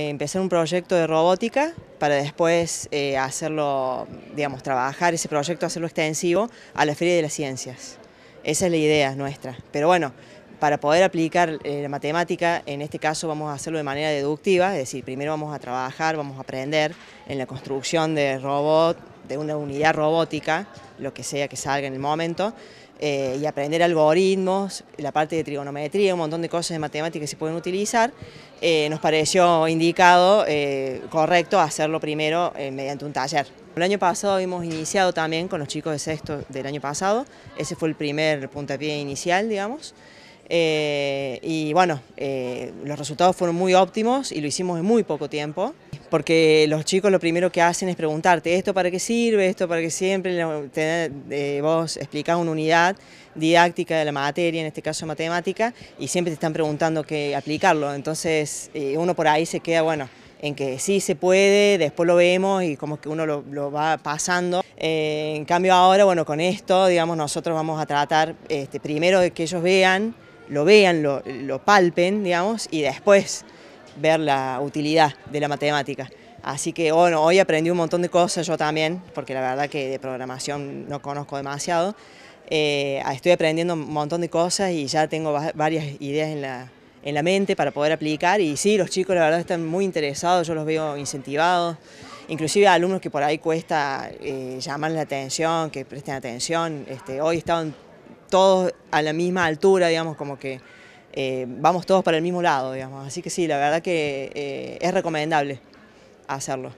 Eh, Empezar un proyecto de robótica para después eh, hacerlo, digamos, trabajar ese proyecto, hacerlo extensivo a la Feria de las Ciencias. Esa es la idea nuestra. Pero bueno, para poder aplicar eh, la matemática, en este caso vamos a hacerlo de manera deductiva, es decir, primero vamos a trabajar, vamos a aprender en la construcción de robot, de una unidad robótica, lo que sea que salga en el momento, eh, y aprender algoritmos, la parte de trigonometría, un montón de cosas de matemáticas que se pueden utilizar, eh, nos pareció indicado, eh, correcto, hacerlo primero mediante un taller. El año pasado hemos iniciado también con los chicos de sexto del año pasado, ese fue el primer puntapié inicial, digamos, y bueno, los resultados fueron muy óptimos y lo hicimos en muy poco tiempo porque los chicos lo primero que hacen es preguntarte esto para qué sirve, esto para qué siempre, eh, vos explicás una unidad didáctica de la materia, en este caso matemática, y siempre te están preguntando qué aplicarlo, entonces eh, uno por ahí se queda, bueno, en que sí se puede, después lo vemos y como que uno lo, va pasando. Eh, en cambio ahora, bueno, con esto, digamos, nosotros vamos a tratar este, primero de que ellos vean, lo vean, lo, lo palpen, digamos, y después ver la utilidad de la matemática. Así que bueno, hoy aprendí un montón de cosas yo también, porque la verdad que de programación no conozco demasiado. Eh, estoy aprendiendo un montón de cosas y ya tengo varias ideas en la, en la mente para poder aplicar. Y sí, los chicos la verdad están muy interesados, yo los veo incentivados. Inclusive alumnos que por ahí cuesta eh, llamar la atención, que presten atención. Este, hoy estaban todos a la misma altura, digamos, como que eh, vamos todos para el mismo lado, digamos. Así que sí, la verdad que eh, es recomendable hacerlo.